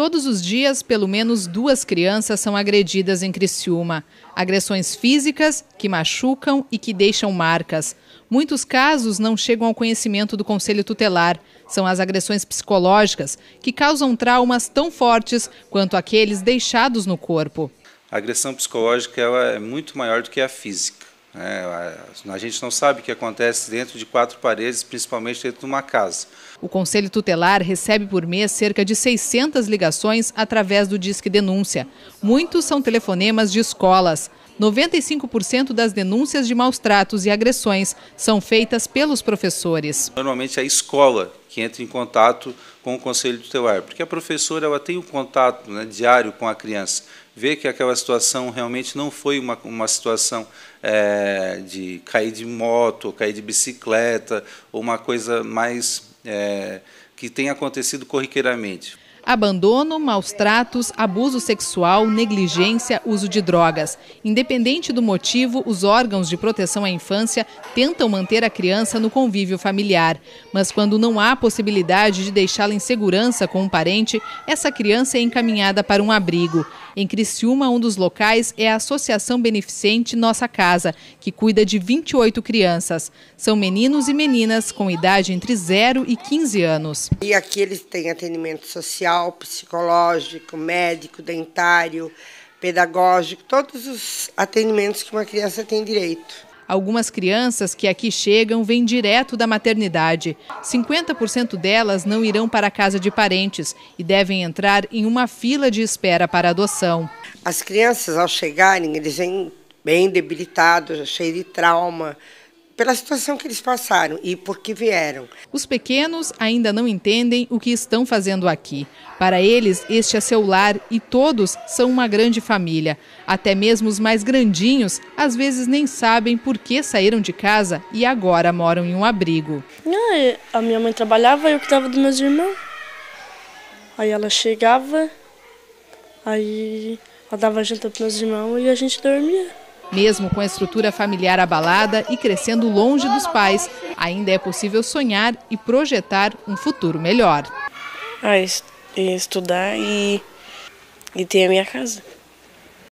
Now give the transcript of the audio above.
Todos os dias, pelo menos duas crianças são agredidas em Criciúma. Agressões físicas que machucam e que deixam marcas. Muitos casos não chegam ao conhecimento do Conselho Tutelar. São as agressões psicológicas que causam traumas tão fortes quanto aqueles deixados no corpo. A agressão psicológica ela é muito maior do que a física. É, a gente não sabe o que acontece dentro de quatro paredes, principalmente dentro de uma casa. O Conselho Tutelar recebe por mês cerca de 600 ligações através do Disque Denúncia. Muitos são telefonemas de escolas. 95% das denúncias de maus tratos e agressões são feitas pelos professores. Normalmente é a escola que entra em contato com o conselho tutelar, porque a professora ela tem o um contato né, diário com a criança, vê que aquela situação realmente não foi uma, uma situação é, de cair de moto, cair de bicicleta, ou uma coisa mais é, que tem acontecido corriqueiramente. Abandono, maus tratos, abuso sexual, negligência, uso de drogas. Independente do motivo, os órgãos de proteção à infância tentam manter a criança no convívio familiar. Mas quando não há possibilidade de deixá-la em segurança com um parente, essa criança é encaminhada para um abrigo. Em Criciúma, um dos locais é a Associação Beneficente Nossa Casa, que cuida de 28 crianças. São meninos e meninas com idade entre 0 e 15 anos. E aqui eles têm atendimento social, psicológico, médico, dentário, pedagógico, todos os atendimentos que uma criança tem direito. Algumas crianças que aqui chegam vêm direto da maternidade. 50% delas não irão para a casa de parentes e devem entrar em uma fila de espera para adoção. As crianças, ao chegarem, eles vêm bem debilitados, cheios de trauma, pela situação que eles passaram e por que vieram. Os pequenos ainda não entendem o que estão fazendo aqui. Para eles, este é seu lar e todos são uma grande família. Até mesmo os mais grandinhos às vezes nem sabem por que saíram de casa e agora moram em um abrigo. Ah, é. a minha mãe trabalhava e eu cuidava dos meus irmãos. Aí ela chegava, aí ela dava janta para meus irmãos e a gente dormia. Mesmo com a estrutura familiar abalada e crescendo longe dos pais, ainda é possível sonhar e projetar um futuro melhor. Ah, estudar e, e ter a minha casa.